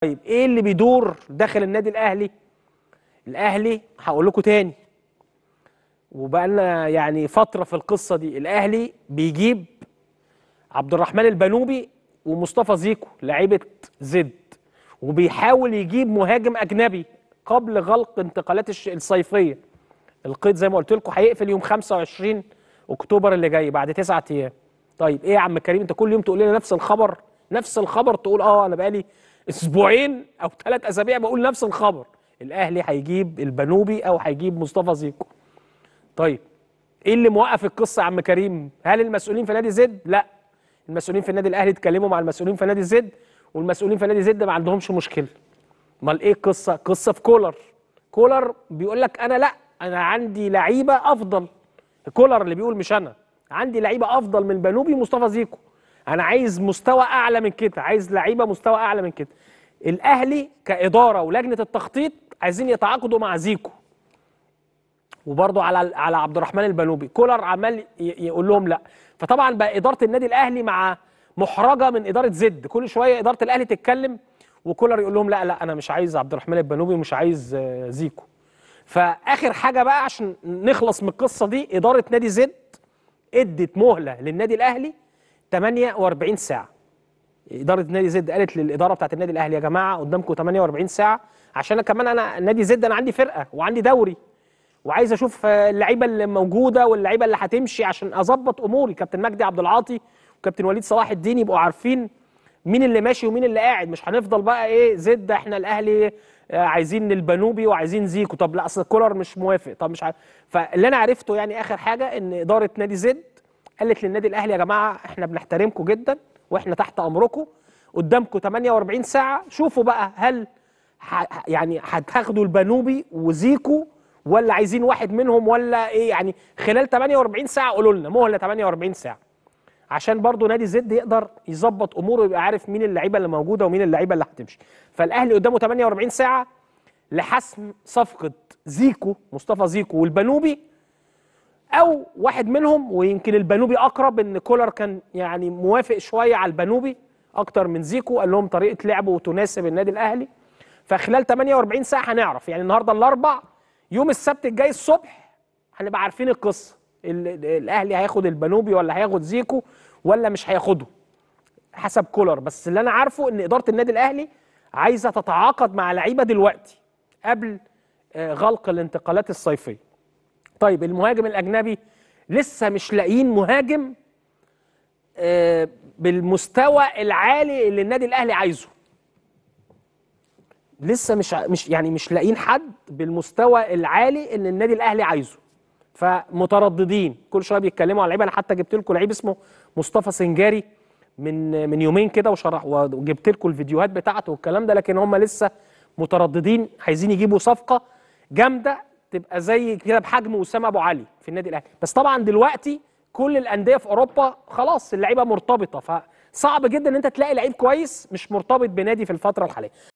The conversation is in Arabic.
طيب ايه اللي بيدور داخل النادي الاهلي الاهلي هقول لكم تاني وبقى لنا يعني فتره في القصه دي الاهلي بيجيب عبد الرحمن البنوبي ومصطفى زيكو لعيبه زد وبيحاول يجيب مهاجم اجنبي قبل غلق انتقالات الصيفيه القيد زي ما قلت لكم هيقفل يوم 25 اكتوبر اللي جاي بعد تسعة ايام طيب ايه يا عم كريم انت كل يوم تقول لنا نفس الخبر نفس الخبر تقول اه انا بقالي اسبوعين او ثلاث اسابيع بقول نفس الخبر الاهلي هيجيب البنوبي او هيجيب مصطفى زيكو طيب ايه اللي موقف القصه يا عم كريم هل المسؤولين في نادي زد لا المسؤولين في النادي الاهلي اتكلموا مع المسؤولين في نادي زد والمسؤولين في نادي زد ما عندهمش مشكله امال ايه القصه قصه في كولر كولر بيقول لك انا لا انا عندي لعيبه افضل كولر اللي بيقول مش انا عندي لعيبه افضل من بنوبي ومصطفى زيكو انا عايز مستوى اعلى من كده عايز لعيبه مستوى اعلى من كده الاهلي كاداره ولجنه التخطيط عايزين يتعاقدوا مع زيكو وبرضو على على عبد الرحمن البنوبي كولر عمال يقول لهم لا فطبعا بقى اداره النادي الاهلي مع محرجه من اداره زد كل شويه اداره الاهلي تتكلم وكولر يقول لهم لا لا انا مش عايز عبد الرحمن البنوبي ومش عايز آه، زيكو فاخر حاجه بقى عشان نخلص من القصه دي اداره نادي زد ادت مهله للنادي الاهلي 48 ساعه اداره نادي زد قالت للاداره بتاعه النادي الاهلي يا جماعه قدامكم 48 ساعه عشان كمان انا نادي زد انا عندي فرقه وعندي دوري وعايز اشوف آه، اللعيبه اللي موجوده واللعيبه اللي هتمشي عشان اظبط اموري كابتن مجدي عبد العاطي وكابتن وليد صلاح الدين يبقوا عارفين مين اللي ماشي ومين اللي قاعد مش هنفضل بقى ايه زد احنا الاهلي آه، عايزين البنوبي وعايزين زيكو طب لا اصل كولر مش موافق طب مش عارف فاللي انا عرفته يعني اخر حاجه ان اداره نادي زد قالت للنادي الاهلي يا جماعه احنا بنحترمكم جدا واحنا تحت امركم قدامكم 48 ساعه شوفوا بقى هل ح... يعني هتاخدوا البنوبي وزيكو ولا عايزين واحد منهم ولا ايه يعني خلال 48 ساعه قولوا لنا مهله 48 ساعه عشان برضه نادي زد يقدر يظبط اموره ويبقى عارف مين اللعيبه اللي موجوده ومين اللعيبه اللي هتمشي فالاهلي قدامه 48 ساعه لحسم صفقه زيكو مصطفى زيكو والبنوبي او واحد منهم ويمكن البنوبي اقرب ان كولر كان يعني موافق شويه على البنوبي اكتر من زيكو قال لهم طريقه لعبه تناسب النادي الاهلي فخلال 48 ساعه هنعرف يعني النهارده الاربع يوم السبت الجاي الصبح هنبقى عارفين القصه الاهلي هياخد البنوبي ولا هياخد زيكو ولا مش هياخده حسب كولر بس اللي انا عارفه ان اداره النادي الاهلي عايزه تتعاقد مع لعيبه دلوقتي قبل آه، غلق الانتقالات الصيفيه طيب المهاجم الاجنبي لسه مش لاقيين مهاجم آه، بالمستوى العالي اللي النادي الاهلي عايزه لسه مش مش يعني مش لاقيين حد بالمستوى العالي اللي النادي الاهلي عايزه فمترددين كل شويه بيتكلموا على لعيبه انا حتى جبت لكم لعيب اسمه مصطفى سنجاري من من يومين كده وشرح وجبت لكم الفيديوهات بتاعته والكلام ده لكن هم لسه مترددين عايزين يجيبوا صفقه جامده تبقى زي كده بحجم وسام ابو علي في النادي الاهلي بس طبعا دلوقتي كل الانديه في اوروبا خلاص اللعيبه مرتبطه فصعب جدا ان انت تلاقي لعيب كويس مش مرتبط بنادي في الفتره الحاليه